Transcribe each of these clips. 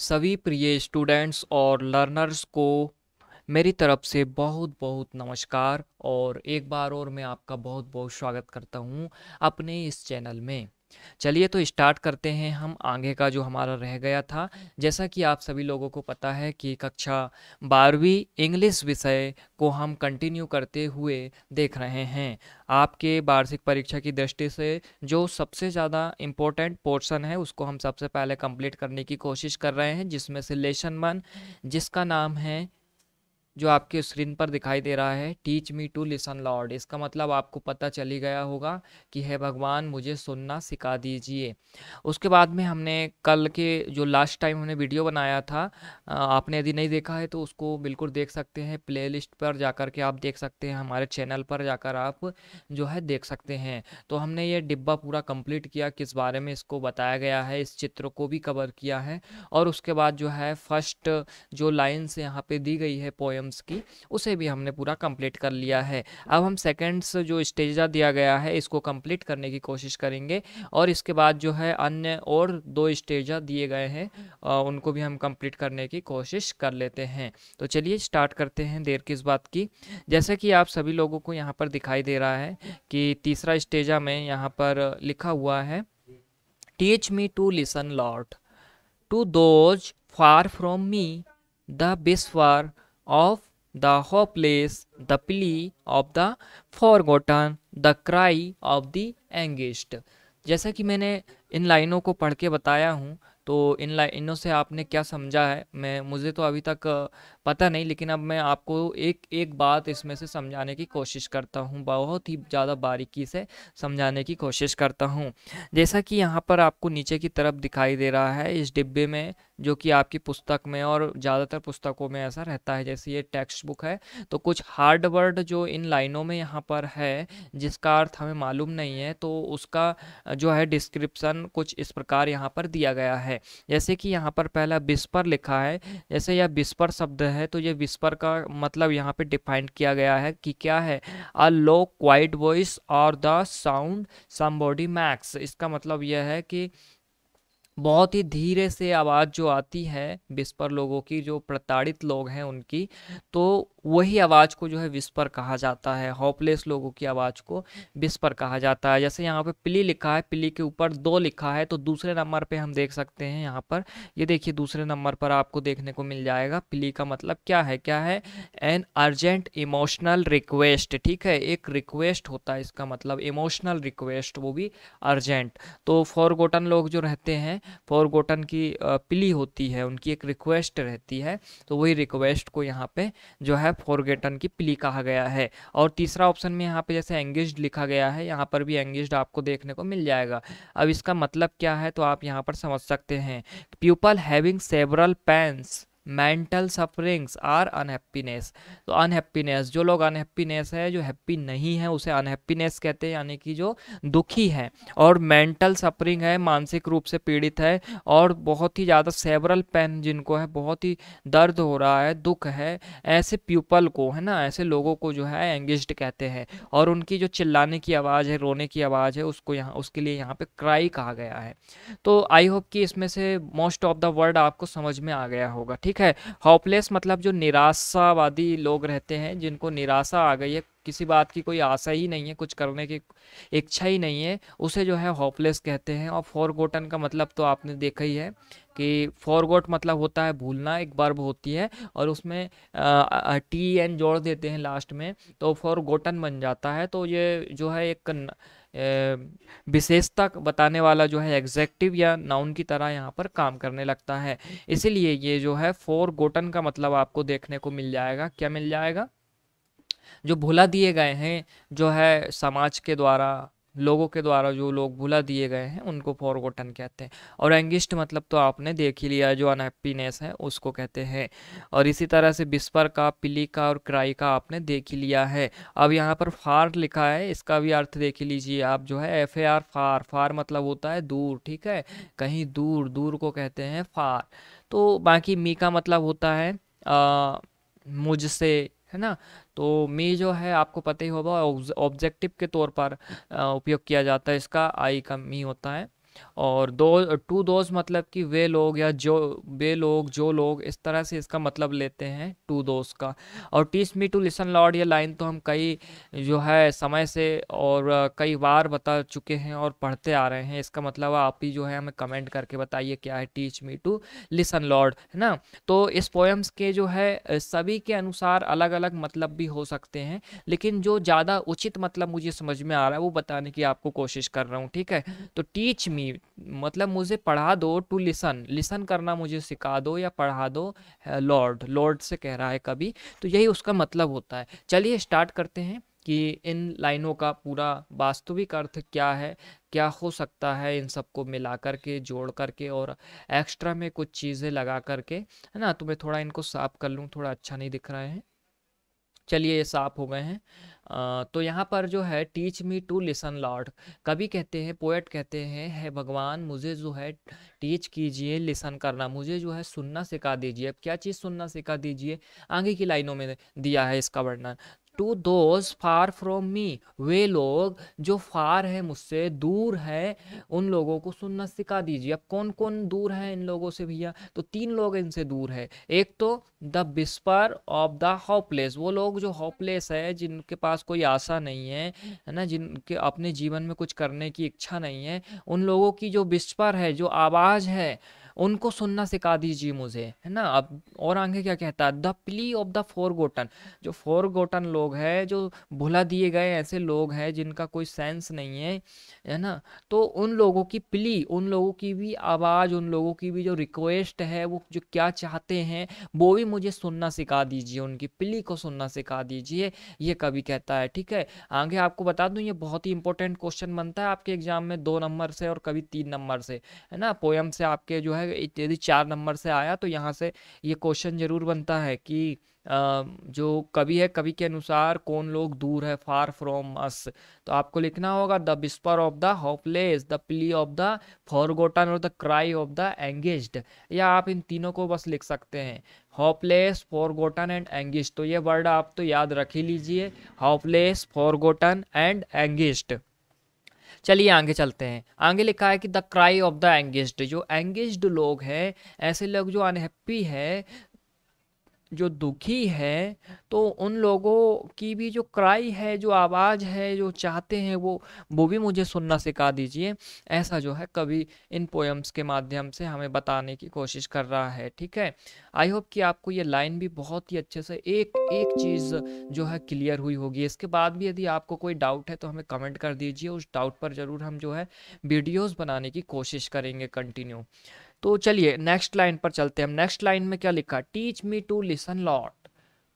सभी प्रिय स्टूडेंट्स और लर्नर्स को मेरी तरफ से बहुत बहुत नमस्कार और एक बार और मैं आपका बहुत बहुत स्वागत करता हूँ अपने इस चैनल में चलिए तो स्टार्ट करते हैं हम आगे का जो हमारा रह गया था जैसा कि आप सभी लोगों को पता है कि कक्षा बारहवीं इंग्लिश विषय को हम कंटिन्यू करते हुए देख रहे हैं आपके वार्षिक परीक्षा की दृष्टि से जो सबसे ज़्यादा इम्पोर्टेंट पोर्शन है उसको हम सबसे पहले कंप्लीट करने की कोशिश कर रहे हैं जिसमें से लेसन वन जिसका नाम है जो आपके स्क्रीन पर दिखाई दे रहा है teach me to listen lord इसका मतलब आपको पता चली गया होगा कि हे भगवान मुझे सुनना सिखा दीजिए उसके बाद में हमने कल के जो लास्ट टाइम हमने वीडियो बनाया था आपने यदि नहीं देखा है तो उसको बिल्कुल देख सकते हैं प्लेलिस्ट पर जाकर के आप देख सकते हैं हमारे चैनल पर जाकर आप जो है देख सकते हैं तो हमने ये डिब्बा पूरा कम्प्लीट किया किस बारे में इसको बताया गया है इस चित्र को भी कवर किया है और उसके बाद जो है फर्स्ट जो लाइन्स यहाँ पर दी गई है पोएम आइटम्स की उसे भी हमने पूरा कंप्लीट कर लिया है अब हम सेकेंड्स जो स्टेजा दिया गया है इसको कंप्लीट करने की कोशिश करेंगे और इसके बाद जो है अन्य और दो स्टेजा दिए गए हैं उनको भी हम कंप्लीट करने की कोशिश कर लेते हैं तो चलिए स्टार्ट करते हैं देर किस बात की जैसे कि आप सभी लोगों को यहाँ पर दिखाई दे रहा है कि तीसरा स्टेजा में यहाँ पर लिखा हुआ है teach me to listen lord to those far from me the बिस्वर of the hopeless, the plea of the forgotten, the cry of the anguished. जैसा कि मैंने इन लाइनों को पढ़ के बताया हूँ तो इन लाइनों से आपने क्या समझा है मैं मुझे तो अभी तक पता नहीं लेकिन अब मैं आपको एक एक बात इसमें से समझाने की कोशिश करता हूँ बहुत ही ज़्यादा बारीकी से समझाने की कोशिश करता हूँ जैसा कि यहाँ पर आपको नीचे की तरफ दिखाई दे रहा है इस डिब्बे में जो कि आपकी पुस्तक में और ज़्यादातर पुस्तकों में ऐसा रहता है जैसे ये टेक्स्ट बुक है तो कुछ हार्ड वर्ड जो इन लाइनों में यहाँ पर है जिसका अर्थ हमें मालूम नहीं है तो उसका जो है डिस्क्रिप्सन कुछ इस प्रकार यहाँ पर दिया गया है जैसे कि यहाँ पर पहला बिस्पर लिखा है जैसे यह बिस्पर शब्द है तो ये विस्पर का मतलब यहाँ पर डिफाइंड किया गया है कि क्या है अ लो क्वाइट वॉइस और the sound somebody makes इसका मतलब यह है कि बहुत ही धीरे से आवाज़ जो आती है विस्पर लोगों की जो प्रताड़ित लोग हैं उनकी तो वही आवाज़ को जो है विस्पर कहा जाता है होपलेस लोगों की आवाज़ को विस्पर कहा जाता है जैसे यहाँ पे पिली लिखा है पिली के ऊपर दो लिखा है तो दूसरे नंबर पे हम देख सकते हैं यहाँ पर ये देखिए दूसरे नंबर पर आपको देखने को मिल जाएगा पिली का मतलब क्या है क्या है एन अर्जेंट इमोशनल रिक्वेस्ट ठीक है एक रिक्वेस्ट होता है इसका मतलब इमोशनल रिक्वेस्ट वो भी अर्जेंट तो फॉरगोटन लोग जो रहते हैं फॉरगोटन की पिली होती है उनकी एक रिक्वेस्ट रहती है तो वही रिक्वेस्ट को यहाँ पे जो है फॉरगेटन की पिली कहा गया है और तीसरा ऑप्शन में यहाँ पे जैसे एंगेज लिखा गया है यहाँ पर भी एंगेज आपको देखने को मिल जाएगा अब इसका मतलब क्या है तो आप यहाँ पर समझ सकते हैं people having several pains mental sufferings or unhappiness तो अनहैप्पीनेस जो लोग अनहैप्पीनेस है जो हैप्पी नहीं है उसे अनहैप्पीनेस कहते हैं यानी कि जो दुखी है और मेंटल सफरिंग है मानसिक रूप से पीड़ित है और बहुत ही ज़्यादा सेवरल पेन जिनको है बहुत ही दर्द हो रहा है दुख है ऐसे पीपल को है ना ऐसे लोगों को जो है एंगेज्ड कहते हैं और उनकी जो चिल्लाने की आवाज़ है रोने की आवाज़ है उसको यहाँ उसके लिए यहाँ पर क्राई कहा गया है तो आई होप कि इसमें से मोस्ट ऑफ द वर्ड आपको समझ में आ गया होगा ठीक ठीक है होपलेस मतलब जो निराशावादी लोग रहते हैं जिनको निराशा आ गई है किसी बात की कोई आशा ही नहीं है कुछ करने की इच्छा ही नहीं है उसे जो है होपलेस कहते हैं और फॉरगोटन का मतलब तो आपने देखा ही है कि फॉरगोट मतलब होता है भूलना एक बर्ब होती है और उसमें आ, टी एन जोड़ देते हैं लास्ट में तो फॉरगोटन बन जाता है तो ये जो है एक न, विशेषता बताने वाला जो है एग्जेक्टिव या नाउन की तरह यहाँ पर काम करने लगता है इसीलिए ये जो है फोर गोटन का मतलब आपको देखने को मिल जाएगा क्या मिल जाएगा जो भुला दिए गए हैं जो है समाज के द्वारा लोगों के द्वारा जो लोग भुला दिए गए हैं उनको फॉरगोटन कहते हैं और एंगिस्ट मतलब तो आपने देख ही लिया जो अनहैप्पीनेस है उसको कहते हैं और इसी तरह से बिस्पर का पिली का और क्राई का आपने देख ही लिया है अब यहाँ पर फार लिखा है इसका भी अर्थ देख ही लीजिए आप जो है एफ ए आर फार फार मतलब होता है दूर ठीक है कहीं दूर दूर को कहते हैं फार तो बाकी मी का मतलब होता है मुझसे है ना तो मी जो है आपको पता ही होगा ऑब्जेक्टिव के तौर पर उपयोग किया जाता है इसका आई का मी होता है और दो टू दोज मतलब कि वे लोग या जो वे लोग जो लोग इस तरह से इसका मतलब लेते हैं टू दोज का और teach me to listen lord ये लाइन तो हम कई जो है समय से और कई बार बता चुके हैं और पढ़ते आ रहे हैं इसका मतलब आप ही जो है हमें कमेंट करके बताइए क्या है teach me to listen Lord है ना तो इस पोएम्स के जो है सभी के अनुसार अलग अलग मतलब भी हो सकते हैं लेकिन जो ज़्यादा उचित मतलब मुझे समझ में आ रहा है वो बताने की आपको कोशिश कर रहा हूँ ठीक है तो टीच मी मी मतलब मुझे पढ़ा दो टू लिसन लिसन करना मुझे सिखा दो या पढ़ा दो लॉर्ड लॉर्ड से कह रहा है कभी तो यही उसका मतलब होता है चलिए स्टार्ट करते हैं कि इन लाइनों का पूरा वास्तविक अर्थ क्या है क्या हो सकता है इन सबको मिला कर के जोड़ करके और एक्स्ट्रा में कुछ चीज़ें लगा करके है ना तो मैं थोड़ा इनको साफ कर लूँ थोड़ा अच्छा नहीं दिख रहा है चलिए ये साफ हो गए हैं तो यहाँ पर जो है teach me to listen Lord कभी कहते हैं पोएट कहते हैं है भगवान मुझे जो है टीच कीजिए लिसन करना मुझे जो है सुनना सिखा दीजिए अब क्या चीज़ सुनना सिखा दीजिए आगे की लाइनों में दिया है इसका वर्णन to those far from me वे लोग जो फार है मुझसे दूर है उन लोगों को सुनना सिखा दीजिए अब कौन कौन दूर है इन लोगों से भैया तो तीन लोग इनसे दूर है एक तो the whisper of the hopeless वो लोग जो हॉपलेस है जिनके पास कोई आशा नहीं है है ना जिनके अपने जीवन में कुछ करने की इच्छा नहीं है उन लोगों की जो बिस्पर है जो आवाज़ है उनको सुनना सिखा दीजिए मुझे है ना अब और आगे क्या कहता है the plea of the forgotten जो फोर गोटन लोग हैं जो भुला दिए गए ऐसे लोग हैं जिनका कोई सेंस नहीं है है ना तो उन लोगों की प्ली उन लोगों की भी आवाज़ उन लोगों की भी जो रिक्वेस्ट है वो जो क्या चाहते हैं वो भी मुझे सुनना सिखा दीजिए उनकी प्ली को सुनना सिखा दीजिए ये कभी कहता है ठीक है आगे आपको बता दूँ ये बहुत ही इंपॉर्टेंट क्वेश्चन बनता है आपके एग्जाम में दो नंबर से और कभी तीन नंबर से है ना पोएम से आपके जो है है यदि चार नंबर से आया तो यहाँ से ये क्वेश्चन जरूर बनता है कि जो कवि है कवि के अनुसार कौन लोग दूर है फार फ्रॉम अस तो आपको लिखना होगा the whisper of the hopeless the plea of the forgotten और the cry of the engage या आप इन तीनों को बस लिख सकते हैं होपलेस फॉरगोटन एंड एंगेज तो ये वर्ड आप तो याद रख ही लीजिए होपलेस फॉरगोटन एंड एंगेज्ड चलिए आगे चलते हैं आगे लिखा है कि the cry of the engaged जो एंगेज्ड लोग हैं ऐसे लोग जो अनहैप्पी है जो दुखी है तो उन लोगों की भी जो क्राई है जो आवाज़ है जो चाहते हैं वो वो भी मुझे सुनना सिखा दीजिए ऐसा जो है कभी इन पोएम्स के माध्यम से हमें बताने की कोशिश कर रहा है ठीक है आई होप कि आपको ये लाइन भी बहुत ही अच्छे से एक एक चीज़ जो है क्लियर हुई होगी इसके बाद भी यदि आपको कोई डाउट है तो हमें कमेंट कर दीजिए उस डाउट पर ज़रूर हम जो है वीडियोज़ बनाने की कोशिश करेंगे कंटिन्यू तो चलिए नेक्स्ट लाइन पर चलते हैं हम नेक्स्ट लाइन में क्या लिखा teach me to listen Lord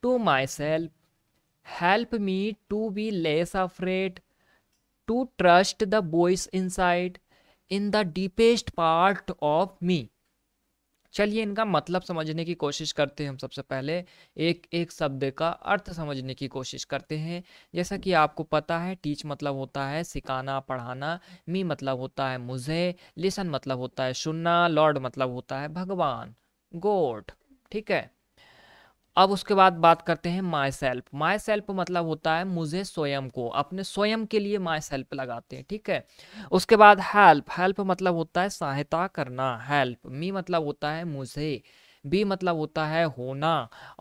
to myself help me to be less afraid to trust the voice inside in the deepest part of me चलिए इनका मतलब समझने की कोशिश करते हैं हम सबसे पहले एक एक शब्द का अर्थ समझने की कोशिश करते हैं जैसा कि आपको पता है टीच मतलब होता है सिखाना पढ़ाना मी मतलब होता है मुझे लिसन मतलब होता है सुनना लॉर्ड मतलब होता है भगवान गोड ठीक है अब उसके बाद बात करते हैं माई सेल्फ माई सेल्फ मतलब होता है मुझे स्वयं को अपने स्वयं के लिए माई सेल्फ लगाते हैं ठीक है उसके बाद हेल्प हेल्प मतलब होता है सहायता करना हेल्प मी मतलब होता है मुझे बी मतलब होता है होना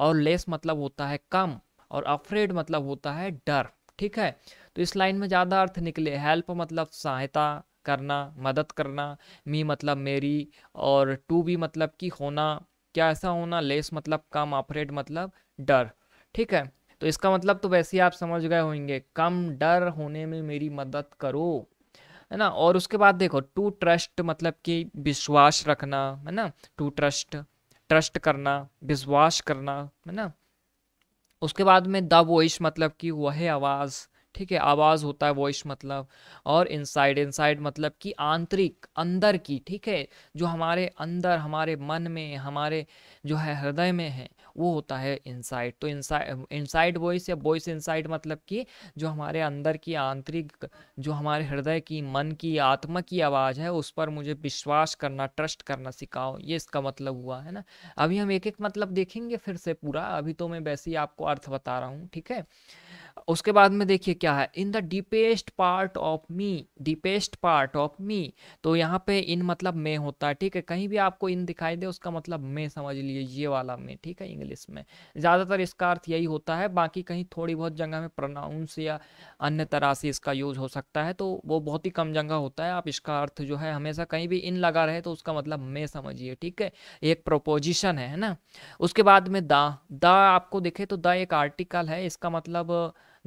और लेस मतलब होता है कम और अफ्रेड मतलब होता है डर ठीक है तो इस लाइन में ज़्यादा अर्थ निकले हेल्प मतलब सहायता करना मदद करना मी मतलब मेरी और टू बी मतलब कि होना क्या ऐसा होना लेस मतलब कम अफ्रेड मतलब डर ठीक है तो इसका मतलब तो वैसे ही आप समझ गए होंगे कम डर होने में मेरी मदद करो है ना और उसके बाद देखो टू ट्रस्ट मतलब कि विश्वास रखना है ना टू ट्रस्ट ट्रस्ट करना विश्वास करना है ना उसके बाद में द वॉइस मतलब कि वह आवाज़ ठीक है आवाज़ होता है वॉइस मतलब और इनसाइड इनसाइड मतलब कि आंतरिक अंदर की ठीक है जो हमारे अंदर हमारे मन में हमारे जो है हृदय में है वो होता है इनसाइड तो इनसाइड इनसाइड वॉइस या वॉइस इनसाइड मतलब कि जो हमारे अंदर की आंतरिक जो हमारे हृदय की मन की आत्मा की आवाज़ है उस पर मुझे विश्वास करना ट्रस्ट करना सिखाओ ये इसका मतलब हुआ है ना अभी हम एक एक मतलब देखेंगे फिर से पूरा अभी तो मैं वैसे ही आपको अर्थ बता रहा हूँ ठीक है उसके बाद में देखिए क्या है in the deepest part of me deepest part of me तो यहाँ पे इन मतलब मैं होता है ठीक है कहीं भी आपको इन दिखाई दे उसका मतलब मैं समझ लिए ये वाला में ठीक है इंग्लिश में ज़्यादातर इसका अर्थ यही होता है बाकी कहीं थोड़ी बहुत जगह में प्रोनाउंस या अन्य तरह से इसका यूज़ हो सकता है तो वो बहुत ही कम जगह होता है आप इसका अर्थ जो है हमेशा कहीं भी इन लगा रहे तो उसका मतलब मैं समझिए ठीक है एक प्रोपोजिशन है ना उसके बाद में द आपको देखे तो द एक आर्टिकल है इसका मतलब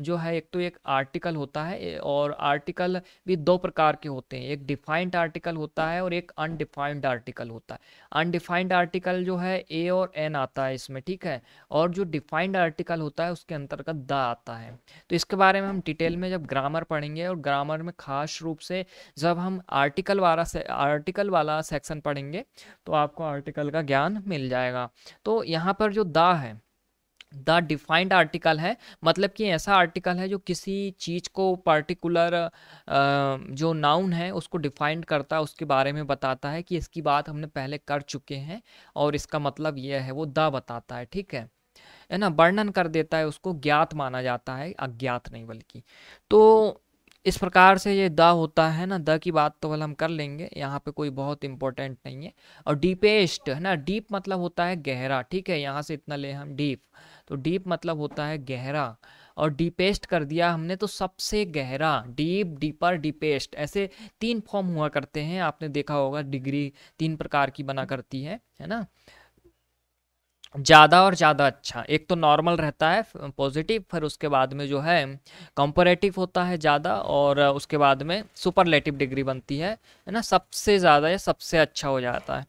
जो है एक तो एक आर्टिकल होता है और आर्टिकल भी दो प्रकार के होते हैं एक डिफाइंड आर्टिकल होता है और एक अनडिफाइंड आर्टिकल होता है अनडिफाइंड आर्टिकल जो है ए और एन आता है इसमें ठीक है और जो डिफाइंड आर्टिकल होता है उसके अंतर्गत द आता है तो इसके बारे में हम डिटेल में जब ग्रामर पढ़ेंगे और ग्रामर में खास रूप से जब हम आर्टिकल वाला से आर्टिकल वाला सेक्शन पढ़ेंगे तो आपको आर्टिकल का ज्ञान मिल जाएगा तो यहाँ पर जो द है द डिफाइंड आर्टिकल है मतलब कि ऐसा आर्टिकल है जो किसी चीज़ को पर्टिकुलर जो नाउन है उसको डिफाइंड करता है उसके बारे में बताता है कि इसकी बात हमने पहले कर चुके हैं और इसका मतलब यह है वो द बताता है ठीक है है ना वर्णन कर देता है उसको ज्ञात माना जाता है अज्ञात नहीं बल्कि तो इस प्रकार से ये द होता है ना द की बात तो वाल हम कर लेंगे यहाँ पे कोई बहुत इंपॉर्टेंट नहीं है और डीपेस्ट है ना डीप मतलब होता है गहरा ठीक है यहाँ से इतना ले हम डीप तो डीप मतलब होता है गहरा और डीपेस्ट कर दिया हमने तो सबसे गहरा डीप डीपर डीपेस्ट ऐसे तीन फॉर्म हुआ करते हैं आपने देखा होगा डिग्री तीन प्रकार की बना करती है है ना ज़्यादा और ज़्यादा अच्छा एक तो नॉर्मल रहता है पॉजिटिव फिर उसके बाद में जो है कंपरेटिव होता है ज़्यादा और उसके बाद में सुपरलेटिव डिग्री बनती है है ना सबसे ज़्यादा या सबसे अच्छा हो जाता है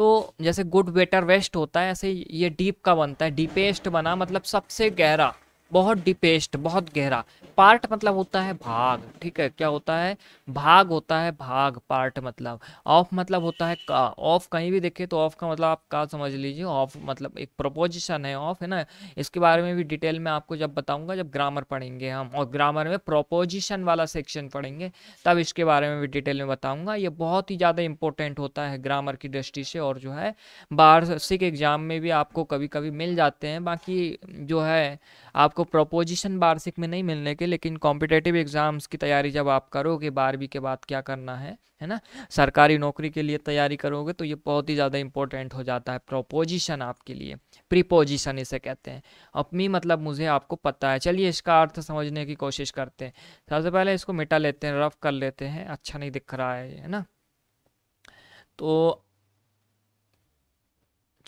तो जैसे गुड बेटर वेस्ट होता है ऐसे ये डीप का बनता है डीपेस्ट बना मतलब सबसे गहरा बहुत डिपेस्ट बहुत गहरा पार्ट मतलब होता है भाग ठीक है क्या होता है भाग होता है भाग पार्ट मतलब ऑफ मतलब होता है का ऑफ कहीं भी देखे तो ऑफ का मतलब आप का समझ लीजिए ऑफ मतलब एक प्रोपोजिशन है ऑफ है ना इसके बारे में भी डिटेल में आपको जब बताऊंगा जब ग्रामर पढ़ेंगे हम और ग्रामर में प्रोपोजिशन वाला सेक्शन पढ़ेंगे तब इसके बारे में भी डिटेल में बताऊँगा ये बहुत ही ज़्यादा इंपॉर्टेंट होता है ग्रामर की दृष्टि से और जो है वार्षिक एग्जाम में भी आपको कभी कभी मिल जाते हैं बाकी जो है आपको प्रोपोजिशन वार्षिक में नहीं मिलने के लेकिन कॉम्पिटेटिव एग्ज़ाम्स की तैयारी जब आप करोगे बारहवीं के बाद क्या करना है है ना सरकारी नौकरी के लिए तैयारी करोगे तो ये बहुत ही ज़्यादा इंपॉर्टेंट हो जाता है प्रोपोजिशन आपके लिए प्रीपोजिशन इसे कहते हैं अपनी मतलब मुझे आपको पता है चलिए इसका अर्थ समझने की कोशिश करते हैं सबसे पहले इसको मिटा लेते हैं रफ कर लेते हैं अच्छा नहीं दिख रहा है है ना तो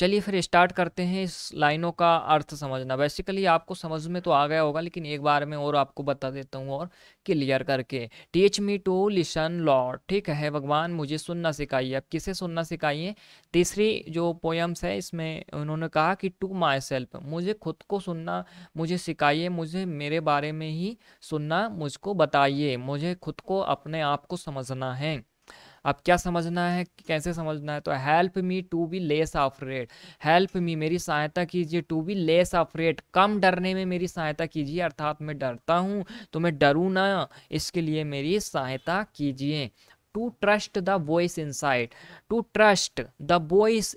चलिए फिर स्टार्ट करते हैं इस लाइनों का अर्थ समझना बेसिकली आपको समझ में तो आ गया होगा लेकिन एक बार में और आपको बता देता हूँ और क्लियर करके teach me to listen Lord ठीक है भगवान मुझे सुनना सिखाइए अब किसे सुनना सिखाइए तीसरी जो पोएम्स है इसमें उन्होंने कहा कि टू माई सेल्फ मुझे खुद को सुनना मुझे सिखाइए मुझे मेरे बारे में ही सुनना मुझको बताइए मुझे खुद को अपने आप को समझना है अब क्या समझना है कैसे समझना है तो help me to be less afraid help me मेरी सहायता कीजिए टू बी लेस रेड कम डरने में मेरी सहायता कीजिए अर्थात मैं डरता हूँ तो मैं डरूँ ना इसके लिए मेरी सहायता कीजिए to in the to trust the trust in voice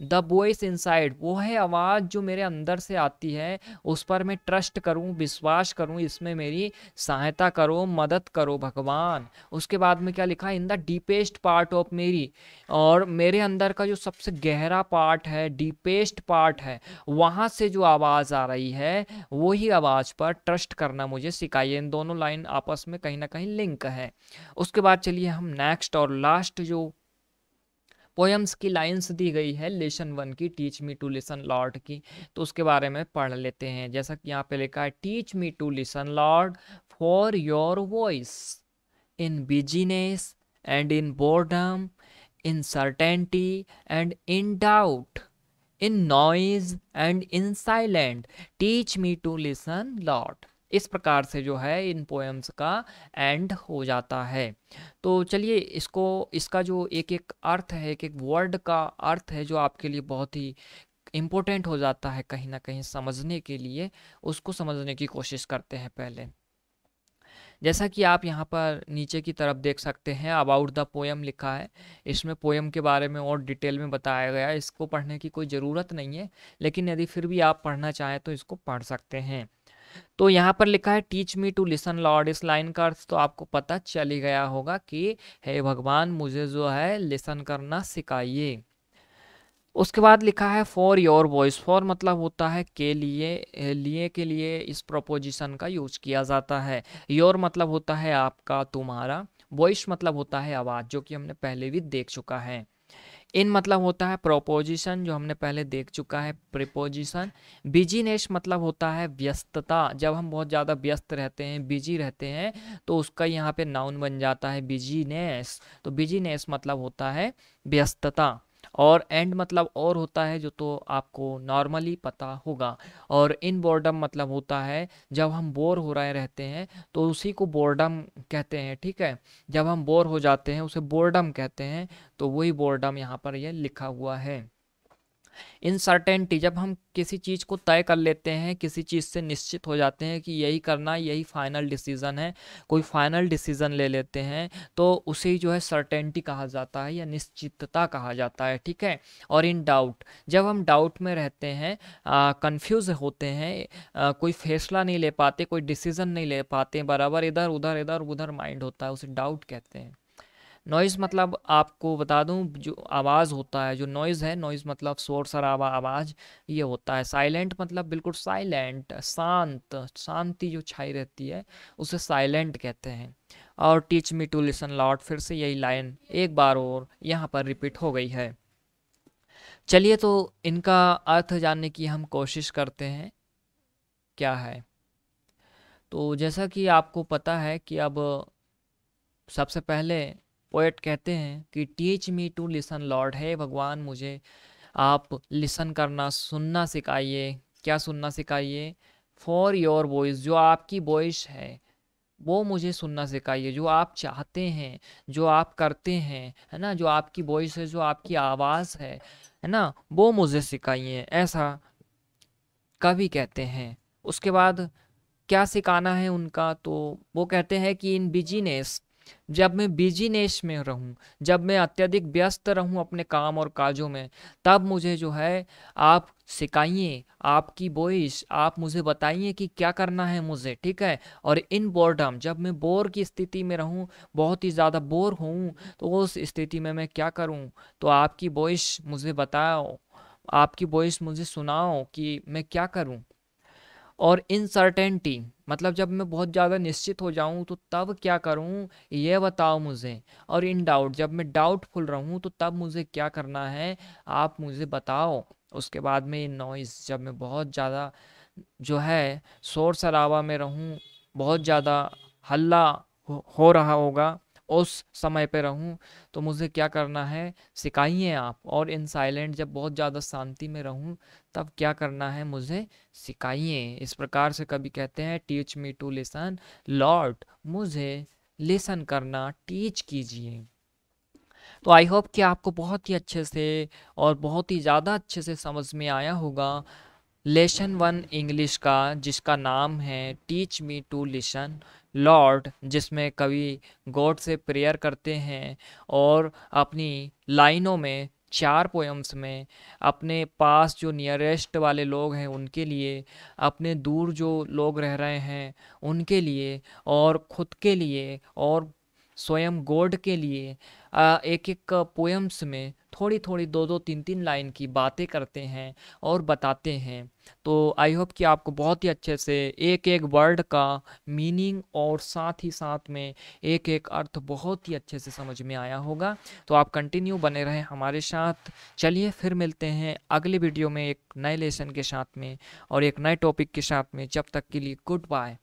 the the in inside वो है आवाज़ जो मेरे अंदर से आती है उस पर मैं ट्रस्ट करूँ विश्वास करूँ इसमें मेरी सहायता करो मदद करो भगवान उसके बाद में क्या लिखा in the deepest part of मेरी और मेरे अंदर का जो सबसे गहरा पार्ट है डीपेस्ट पार्ट है वहाँ से जो आवाज़ आ रही है वही आवाज़ पर ट्रस्ट करना मुझे सिखाइए इन दोनों लाइन आपस में कहीं ना कहीं लिंक है उसके बाद चलिए लिए हम नेक्स्ट और लास्ट जो पोएम्स की लाइंस दी गई है लेसन वन की teach me to listen Lord की तो उसके बारे में पढ़ लेते हैं जैसा कि यहाँ पे लिखा है teach me to listen Lord for your voice in busyness and in boredom in certainty and in doubt in noise and in silent teach me to listen Lord इस प्रकार से जो है इन पोएम्स का एंड हो जाता है तो चलिए इसको इसका जो एक एक अर्थ है एक एक वर्ड का अर्थ है जो आपके लिए बहुत ही इम्पोर्टेंट हो जाता है कहीं ना कहीं समझने के लिए उसको समझने की कोशिश करते हैं पहले जैसा कि आप यहाँ पर नीचे की तरफ देख सकते हैं अबाउट द पोएम लिखा है इसमें पोएम के बारे में और डिटेल में बताया गया इसको पढ़ने की कोई ज़रूरत नहीं है लेकिन यदि फिर भी आप पढ़ना चाहें तो इसको पढ़ सकते हैं तो यहाँ पर लिखा है teach me to listen Lord इस लाइन का अर्थ तो आपको पता चल ही गया होगा कि हे भगवान मुझे जो है लिसन करना सिखाइए उसके बाद लिखा है फॉर योर वॉइस फॉर मतलब होता है के लिए लिए के लिए इस प्रोपोजिशन का यूज किया जाता है योर मतलब होता है आपका तुम्हारा वॉइस मतलब होता है आवाज़ जो कि हमने पहले भी देख चुका है इन मतलब होता है प्रोपोजिशन जो हमने पहले देख चुका है प्रिपोजिशन बिजीनेस मतलब होता है व्यस्तता जब हम बहुत ज़्यादा व्यस्त रहते हैं बिजी रहते हैं तो उसका यहाँ पे नाउन बन जाता है बिजीनेस तो बिजीनेस मतलब होता है व्यस्तता और एंड मतलब और होता है जो तो आपको नॉर्मली पता होगा और इन बोर्डम मतलब होता है जब हम बोर हो रहे रहते हैं तो उसी को बोर्डम कहते हैं ठीक है जब हम बोर हो जाते हैं उसे बोर्डम कहते हैं तो वही बोर्डम यहाँ पर यह लिखा हुआ है इनसर्टेनिटी जब हम किसी चीज़ को तय कर लेते हैं किसी चीज़ से निश्चित हो जाते हैं कि यही करना यही फाइनल डिसीज़न है कोई फाइनल डिसीज़न ले लेते हैं तो उसे जो है सर्टेनिटी कहा जाता है या निश्चितता कहा जाता है ठीक है और इन डाउट जब हम डाउट में रहते हैं कन्फ्यूज़ होते हैं आ, कोई फैसला नहीं ले पाते कोई डिसीज़न नहीं ले पाते बराबर इधर उधर इधर उधर माइंड होता है उसे डाउट कहते हैं नॉइज़ मतलब आपको बता दूं जो आवाज़ होता है जो नॉइज़ है नॉइज़ मतलब शोर शराबा आवाज़ ये होता है साइलेंट मतलब बिल्कुल साइलेंट शांत शांति जो छाई रहती है उसे साइलेंट कहते हैं और teach me to listen Lord फिर से यही लाइन एक बार और यहाँ पर रिपीट हो गई है चलिए तो इनका अर्थ जानने की हम कोशिश करते हैं क्या है तो जैसा कि आपको पता है कि अब सबसे पहले पोएट कहते हैं कि teach me to listen Lord है भगवान मुझे आप लिसन करना सुनना सिखाइए क्या सुनना सिखाइए फॉर योर वॉइस जो आपकी वॉइस है वो मुझे सुनना सिखाइए जो आप चाहते हैं जो आप करते हैं है ना जो आपकी वॉइस है जो आपकी आवाज़ है है ना वो मुझे सिखाइए ऐसा कवि कहते हैं उसके बाद क्या सिखाना है उनका तो वो कहते हैं कि इन बिजीनेस जब मैं बिजीनेस में रहूं जब मैं अत्यधिक व्यस्त रहूं अपने काम और काजों में तब मुझे जो है आप सिखाइए आपकी वॉइस आप मुझे बताइए कि क्या करना है मुझे ठीक है और इन बोर्डम जब मैं बोर की स्थिति में रहूं बहुत ही ज़्यादा बोर हूं तो उस स्थिति में मैं क्या करूं तो आपकी वॉइस मुझे बताओ आपकी वॉइस मुझे सुनाओ कि मैं क्या करूँ और इनसर्टेनिटी मतलब जब मैं बहुत ज़्यादा निश्चित हो जाऊँ तो तब क्या करूँ ये बताओ मुझे और इन डाउट जब मैं डाउटफुल रहूँ तो तब मुझे क्या करना है आप मुझे बताओ उसके बाद में ये नॉइज़ जब मैं बहुत ज़्यादा जो है शोर शराबा में रहूँ बहुत ज़्यादा हल्ला हो रहा होगा उस समय पे रहूं तो मुझे क्या करना है सिखाइए आप और इन साइलेंट जब बहुत ज़्यादा शांति में रहूं तब क्या करना है मुझे सिखाइए इस प्रकार से कभी कहते हैं teach me to listen Lord मुझे लेसन करना टीच कीजिए तो आई होप कि आपको बहुत ही अच्छे से और बहुत ही ज़्यादा अच्छे से समझ में आया होगा लेसन वन इंग्लिश का जिसका नाम है teach me to listen Lord जिसमें कवि गॉड से प्रेयर करते हैं और अपनी लाइनों में चार पोएम्स में अपने पास जो नियरेस्ट वाले लोग हैं उनके लिए अपने दूर जो लोग रह रहे हैं उनके लिए और खुद के लिए और स्वयं गॉड के लिए एक एक पोएम्स में थोड़ी थोड़ी दो दो तीन तीन लाइन की बातें करते हैं और बताते हैं तो आई होप कि आपको बहुत ही अच्छे से एक एक वर्ड का मीनिंग और साथ ही साथ में एक एक अर्थ बहुत ही अच्छे से समझ में आया होगा तो आप कंटिन्यू बने रहें हमारे साथ चलिए फिर मिलते हैं अगले वीडियो में एक नए लेसन के साथ में और एक नए टॉपिक के साथ में जब तक के लिए गुड बाय